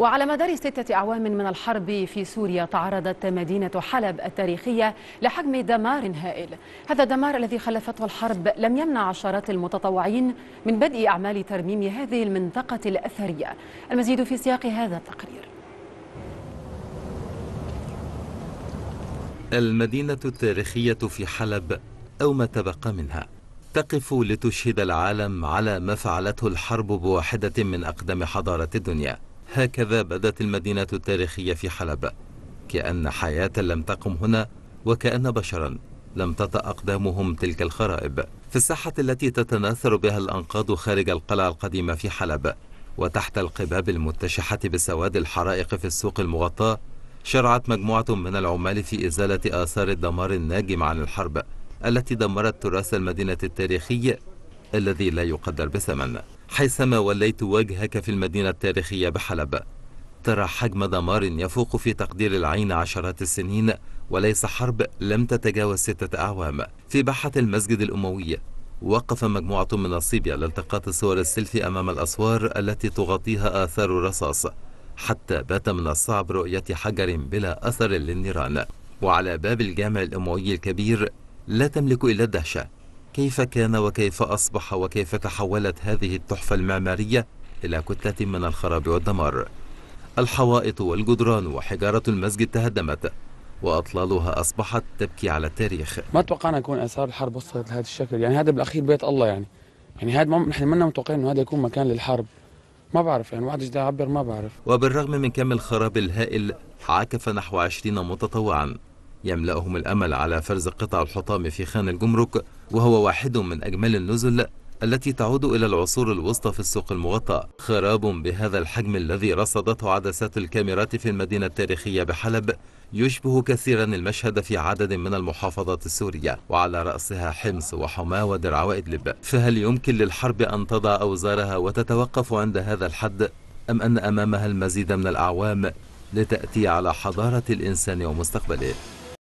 وعلى مدار ستة أعوام من الحرب في سوريا تعرضت مدينة حلب التاريخية لحجم دمار هائل هذا الدمار الذي خلفته الحرب لم يمنع عشرات المتطوعين من بدء أعمال ترميم هذه المنطقة الأثرية المزيد في سياق هذا التقرير المدينة التاريخية في حلب أو ما تبقى منها تقف لتشهد العالم على ما فعلته الحرب بواحدة من أقدم حضارات الدنيا هكذا بدت المدينة التاريخية في حلب كأن حياة لم تقم هنا وكأن بشرا لم تطأ أقدامهم تلك الخرائب في الساحة التي تتناثر بها الأنقاض خارج القلعة القديمة في حلب وتحت القباب المتشحة بسواد الحرائق في السوق المغطاة شرعت مجموعة من العمال في إزالة آثار الدمار الناجم عن الحرب التي دمرت تراث المدينة التاريخي الذي لا يقدر بثمن حيثما وليت وجهك في المدينة التاريخية بحلب ترى حجم دمار يفوق في تقدير العين عشرات السنين وليس حرب لم تتجاوز ستة أعوام في باحة المسجد الأموي وقف مجموعة من الصبية لالتقاط صور السيلفي أمام الأسوار التي تغطيها آثار الرصاص حتى بات من الصعب رؤية حجر بلا أثر للنيران وعلى باب الجامع الأموي الكبير لا تملك إلا الدهشة كيف كان وكيف أصبح وكيف تحولت هذه التحفة المعمارية إلى كتلة من الخراب والدمار الحوائط والجدران وحجارة المسجد تهدمت واطلالها اصبحت تبكي على التاريخ ما توقعنا يكون اثار الحرب وصلت لهذا الشكل يعني هذا بالاخير بيت الله يعني يعني هذا نحن ما متوقعين انه هذا يكون مكان للحرب ما بعرف يعني واحد بده يعبر ما بعرف وبالرغم من كم الخراب الهائل عاكف نحو 20 متطوعا يملأهم الأمل على فرز قطع الحطام في خان الجمرك وهو واحد من أجمل النزل التي تعود إلى العصور الوسطى في السوق المغطى خراب بهذا الحجم الذي رصدته عدسات الكاميرات في المدينة التاريخية بحلب يشبه كثيرا المشهد في عدد من المحافظات السورية وعلى رأسها حمص وحماة ودرع وإدلب فهل يمكن للحرب أن تضع أوزارها وتتوقف عند هذا الحد أم أن أمامها المزيد من الأعوام لتأتي على حضارة الإنسان ومستقبله